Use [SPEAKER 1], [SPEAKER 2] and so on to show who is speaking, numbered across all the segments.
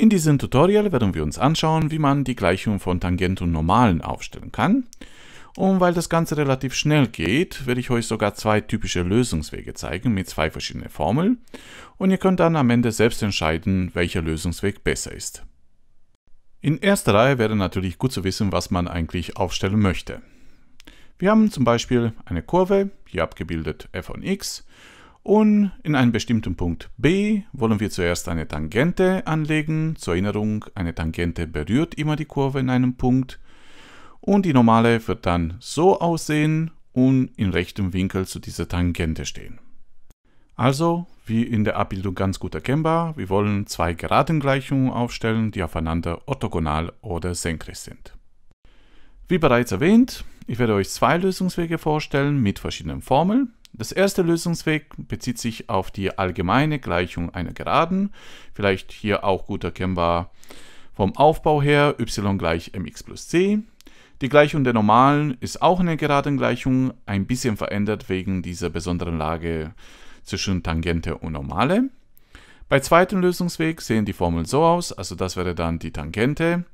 [SPEAKER 1] In diesem Tutorial werden wir uns anschauen, wie man die Gleichung von Tangent und Normalen aufstellen kann. Und weil das Ganze relativ schnell geht, werde ich euch sogar zwei typische Lösungswege zeigen mit zwei verschiedenen Formeln. Und ihr könnt dann am Ende selbst entscheiden, welcher Lösungsweg besser ist. In erster Reihe wäre natürlich gut zu wissen, was man eigentlich aufstellen möchte. Wir haben zum Beispiel eine Kurve, hier abgebildet f von x, und in einem bestimmten Punkt B wollen wir zuerst eine Tangente anlegen. Zur Erinnerung, eine Tangente berührt immer die Kurve in einem Punkt. Und die normale wird dann so aussehen und in rechtem Winkel zu dieser Tangente stehen. Also, wie in der Abbildung ganz gut erkennbar, wir wollen zwei Geradengleichungen aufstellen, die aufeinander orthogonal oder senkrecht sind. Wie bereits erwähnt, ich werde euch zwei Lösungswege vorstellen mit verschiedenen Formeln. Das erste Lösungsweg bezieht sich auf die allgemeine Gleichung einer Geraden, vielleicht hier auch gut erkennbar vom Aufbau her y gleich mx plus c. Die Gleichung der Normalen ist auch eine Geradengleichung, ein bisschen verändert wegen dieser besonderen Lage zwischen Tangente und Normale. Bei zweiten Lösungsweg sehen die Formeln so aus, also das wäre dann die Tangente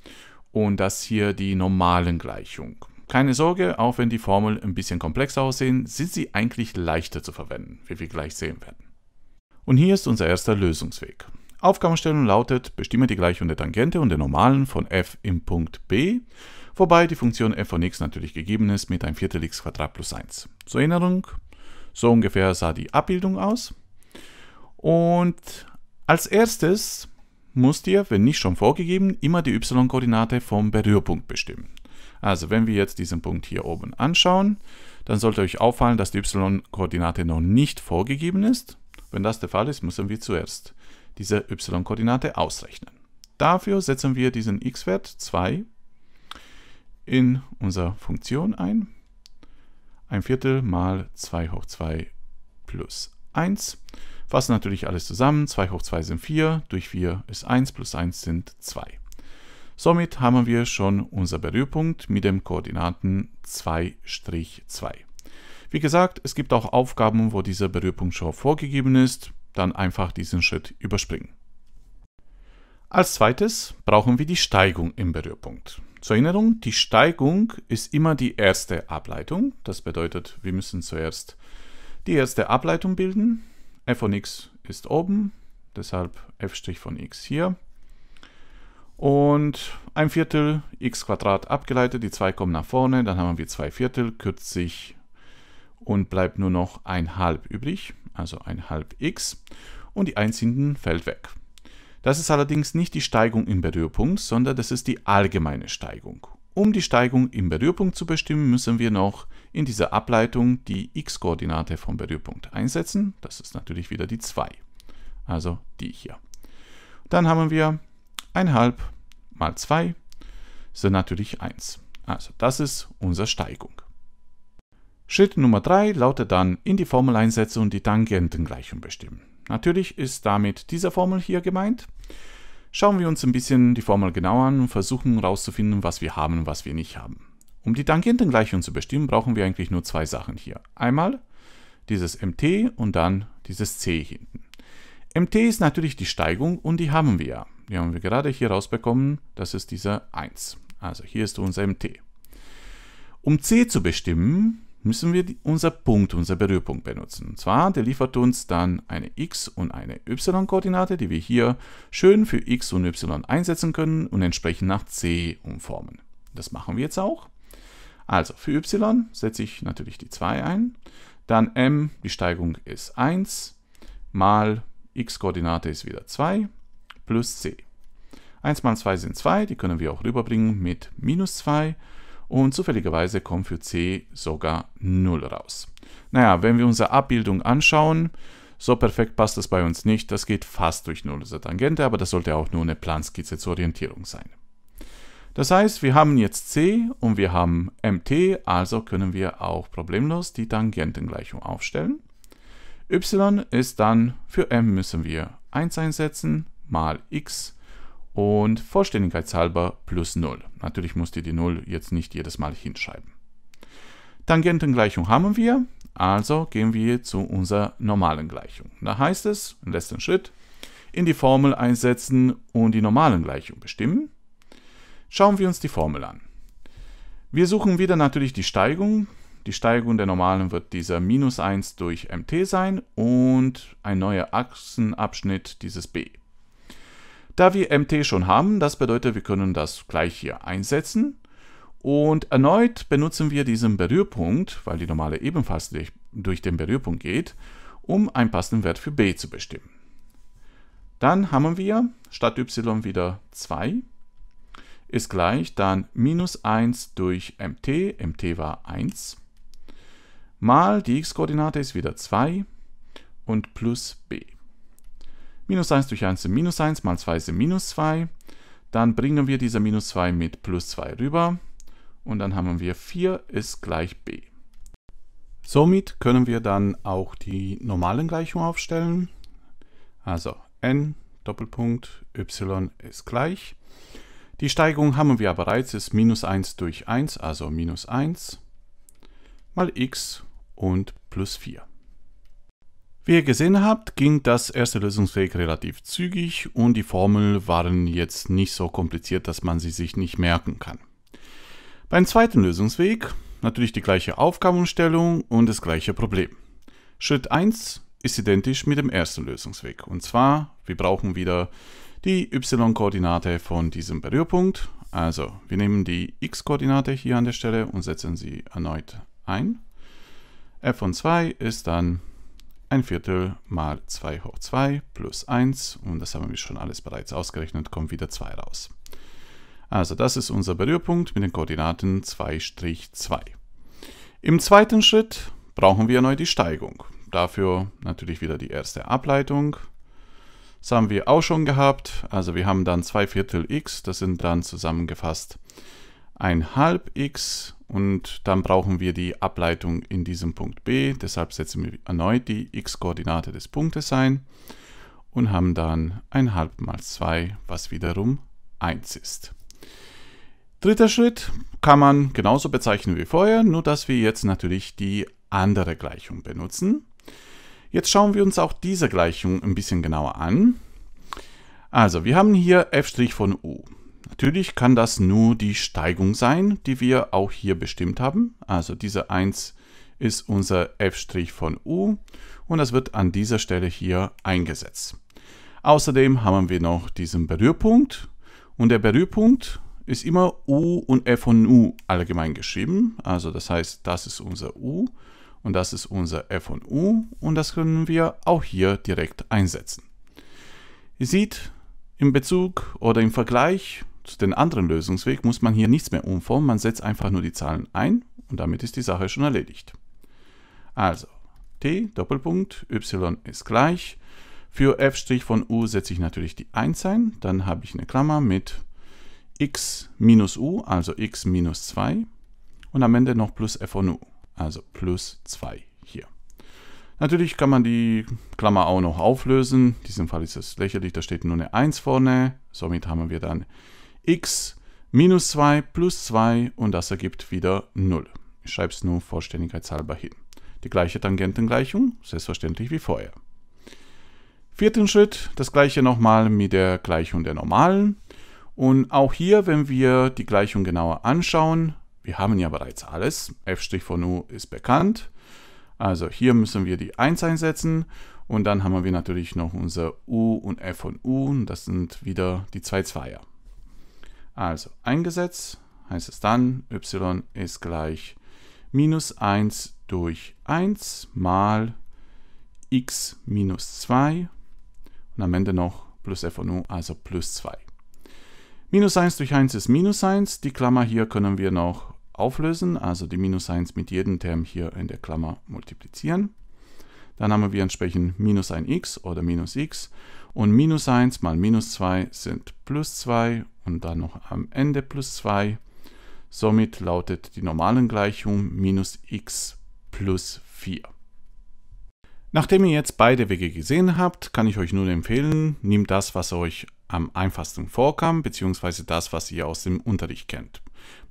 [SPEAKER 1] und das hier die normalen Gleichung. Keine Sorge, auch wenn die Formeln ein bisschen komplexer aussehen, sind sie eigentlich leichter zu verwenden, wie wir gleich sehen werden. Und hier ist unser erster Lösungsweg. Aufgabenstellung lautet, bestimme die Gleichung der Tangente und der Normalen von f im Punkt b, wobei die Funktion f von x natürlich gegeben ist mit ein Viertel x plus 1. Zur Erinnerung, so ungefähr sah die Abbildung aus. Und als erstes musst ihr, wenn nicht schon vorgegeben, immer die y-Koordinate vom Berührpunkt bestimmen. Also wenn wir jetzt diesen Punkt hier oben anschauen, dann sollte euch auffallen, dass die y-Koordinate noch nicht vorgegeben ist. Wenn das der Fall ist, müssen wir zuerst diese y-Koordinate ausrechnen. Dafür setzen wir diesen x-Wert 2 in unsere Funktion ein. Ein Viertel mal 2 hoch 2 plus 1. Fassen natürlich alles zusammen. 2 hoch 2 sind 4, durch 4 ist 1, plus 1 sind 2. Somit haben wir schon unser Berührpunkt mit dem Koordinaten 2-2. Wie gesagt, es gibt auch Aufgaben, wo dieser Berührpunkt schon vorgegeben ist, dann einfach diesen Schritt überspringen. Als zweites brauchen wir die Steigung im Berührpunkt. Zur Erinnerung, die Steigung ist immer die erste Ableitung. Das bedeutet, wir müssen zuerst die erste Ableitung bilden. f von x ist oben, deshalb f' von x hier und ein Viertel x Quadrat abgeleitet. Die 2 kommen nach vorne, dann haben wir 2 Viertel, kürzt sich und bleibt nur noch ein halb übrig, also ein halb x und die 1 hinten fällt weg. Das ist allerdings nicht die Steigung im Berührpunkt, sondern das ist die allgemeine Steigung. Um die Steigung im Berührpunkt zu bestimmen, müssen wir noch in dieser Ableitung die x-Koordinate vom Berührpunkt einsetzen. Das ist natürlich wieder die 2, also die hier. Dann haben wir 1,5 mal 2 sind natürlich 1. Also das ist unsere Steigung. Schritt Nummer 3 lautet dann in die Formel einsetzen und die Tangentengleichung bestimmen. Natürlich ist damit diese Formel hier gemeint. Schauen wir uns ein bisschen die Formel genauer an und versuchen herauszufinden, was wir haben und was wir nicht haben. Um die Tangentengleichung zu bestimmen, brauchen wir eigentlich nur zwei Sachen hier. Einmal dieses mt und dann dieses c hinten. MT ist natürlich die Steigung und die haben wir ja. Die haben wir gerade hier rausbekommen, das ist dieser 1. Also hier ist unser MT. Um C zu bestimmen, müssen wir die, unser Punkt, unser Berührpunkt benutzen. Und zwar, der liefert uns dann eine x- und eine y-Koordinate, die wir hier schön für x und y einsetzen können und entsprechend nach c umformen. Das machen wir jetzt auch. Also für y setze ich natürlich die 2 ein, dann m, die Steigung ist 1, mal x-Koordinate ist wieder 2 plus c. 1 mal 2 sind 2, die können wir auch rüberbringen mit minus 2 und zufälligerweise kommt für c sogar 0 raus. Naja, wenn wir unsere Abbildung anschauen, so perfekt passt das bei uns nicht, das geht fast durch 0 dieser Tangente, aber das sollte auch nur eine Planskizze zur Orientierung sein. Das heißt, wir haben jetzt c und wir haben mt, also können wir auch problemlos die Tangentengleichung aufstellen. Y ist dann für m müssen wir 1 einsetzen mal x und vollständigkeitshalber plus 0. Natürlich musst ihr die 0 jetzt nicht jedes Mal hinschreiben. Tangentengleichung haben wir, also gehen wir zu unserer normalen Gleichung. Da heißt es, im letzten Schritt, in die Formel einsetzen und die normalen Gleichung bestimmen. Schauen wir uns die Formel an. Wir suchen wieder natürlich die Steigung die Steigung der normalen wird dieser minus 1 durch mt sein und ein neuer Achsenabschnitt dieses b. Da wir mt schon haben, das bedeutet, wir können das gleich hier einsetzen. Und erneut benutzen wir diesen Berührpunkt, weil die normale ebenfalls durch, durch den Berührpunkt geht, um einen passenden Wert für b zu bestimmen. Dann haben wir statt y wieder 2 ist gleich dann minus 1 durch mt, mt war 1 mal die x-Koordinate ist wieder 2 und plus b. Minus 1 durch 1 sind minus 1, mal 2 sind minus 2. Dann bringen wir dieser minus 2 mit plus 2 rüber und dann haben wir 4 ist gleich b. Somit können wir dann auch die normalen Gleichungen aufstellen. Also n Doppelpunkt y ist gleich. Die Steigung haben wir bereits, ist minus 1 durch 1, also minus 1 mal x und plus 4. Wie ihr gesehen habt, ging das erste Lösungsweg relativ zügig und die Formeln waren jetzt nicht so kompliziert, dass man sie sich nicht merken kann. Beim zweiten Lösungsweg natürlich die gleiche Aufgabenstellung und das gleiche Problem. Schritt 1 ist identisch mit dem ersten Lösungsweg. Und zwar, wir brauchen wieder die y-Koordinate von diesem Berührpunkt. Also, wir nehmen die x-Koordinate hier an der Stelle und setzen sie erneut ein. f von 2 ist dann ein Viertel mal 2 hoch 2 plus 1 und das haben wir schon alles bereits ausgerechnet, kommt wieder 2 raus. Also das ist unser Berührpunkt mit den Koordinaten 2-2. Im zweiten Schritt brauchen wir neu die Steigung. Dafür natürlich wieder die erste Ableitung. Das haben wir auch schon gehabt. Also wir haben dann 2 Viertel x, das sind dann zusammengefasst 1 halb x und dann brauchen wir die Ableitung in diesem Punkt B. Deshalb setzen wir erneut die x-Koordinate des Punktes ein und haben dann 1 1,5 mal 2, was wiederum 1 ist. Dritter Schritt kann man genauso bezeichnen wie vorher, nur dass wir jetzt natürlich die andere Gleichung benutzen. Jetzt schauen wir uns auch diese Gleichung ein bisschen genauer an. Also, wir haben hier f' von u. Natürlich kann das nur die Steigung sein, die wir auch hier bestimmt haben. Also diese 1 ist unser f' von u und das wird an dieser Stelle hier eingesetzt. Außerdem haben wir noch diesen Berührpunkt und der Berührpunkt ist immer u und f von u allgemein geschrieben. Also das heißt, das ist unser u und das ist unser f von u und das können wir auch hier direkt einsetzen. Ihr seht, im Bezug oder im Vergleich den anderen Lösungsweg muss man hier nichts mehr umformen, man setzt einfach nur die Zahlen ein und damit ist die Sache schon erledigt. Also, t Doppelpunkt, y ist gleich. Für f' von u setze ich natürlich die 1 ein, dann habe ich eine Klammer mit x minus u, also x minus 2 und am Ende noch plus f von u, also plus 2 hier. Natürlich kann man die Klammer auch noch auflösen, in diesem Fall ist es lächerlich, da steht nur eine 1 vorne, somit haben wir dann x minus 2 plus 2 und das ergibt wieder 0. Ich schreibe es nur vollständigkeitshalber hin. Die gleiche Tangentengleichung, selbstverständlich wie vorher. Vierten Schritt, das gleiche nochmal mit der Gleichung der normalen. Und auch hier, wenn wir die Gleichung genauer anschauen, wir haben ja bereits alles, f' von u ist bekannt. Also hier müssen wir die 1 einsetzen und dann haben wir natürlich noch unser u und f von u, das sind wieder die zwei Zweier. Also eingesetzt heißt es dann, y ist gleich minus 1 durch 1 mal x minus 2 und am Ende noch plus f von u, also plus 2. Minus 1 durch 1 ist minus 1, die Klammer hier können wir noch auflösen, also die minus 1 mit jedem Term hier in der Klammer multiplizieren. Dann haben wir entsprechend minus 1x oder minus x und minus 1 mal minus 2 sind plus 2 und dann noch am Ende plus 2. Somit lautet die normalen Gleichung minus x plus 4. Nachdem ihr jetzt beide Wege gesehen habt, kann ich euch nun empfehlen, nehmt das, was euch am einfachsten vorkam, beziehungsweise das, was ihr aus dem Unterricht kennt.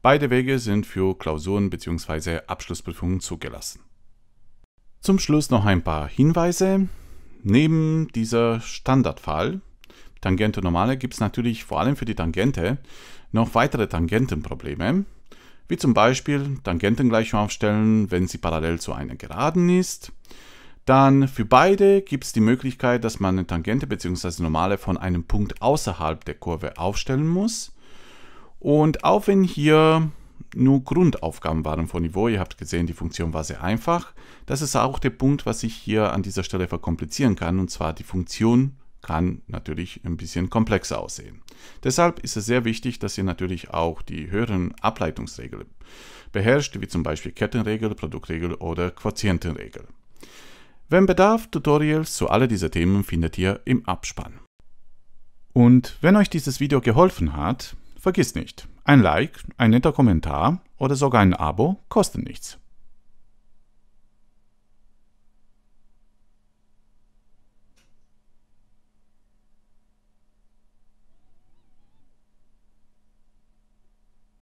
[SPEAKER 1] Beide Wege sind für Klausuren beziehungsweise Abschlussprüfungen zugelassen. Zum Schluss noch ein paar Hinweise. Neben dieser Standardfall, Tangente normale, gibt es natürlich vor allem für die Tangente noch weitere Tangentenprobleme, wie zum Beispiel Tangentengleichung aufstellen, wenn sie parallel zu einer Geraden ist. Dann für beide gibt es die Möglichkeit, dass man eine Tangente bzw. normale von einem Punkt außerhalb der Kurve aufstellen muss. Und auch wenn hier nur Grundaufgaben waren von Niveau. Ihr habt gesehen, die Funktion war sehr einfach. Das ist auch der Punkt, was ich hier an dieser Stelle verkomplizieren kann, und zwar die Funktion kann natürlich ein bisschen komplexer aussehen. Deshalb ist es sehr wichtig, dass ihr natürlich auch die höheren Ableitungsregeln beherrscht, wie zum Beispiel Kettenregel, Produktregel oder Quotientenregel. Wenn Bedarf, Tutorials zu all dieser Themen findet ihr im Abspann. Und wenn euch dieses Video geholfen hat, vergiss nicht, ein Like, ein netter Kommentar oder sogar ein Abo kostet nichts.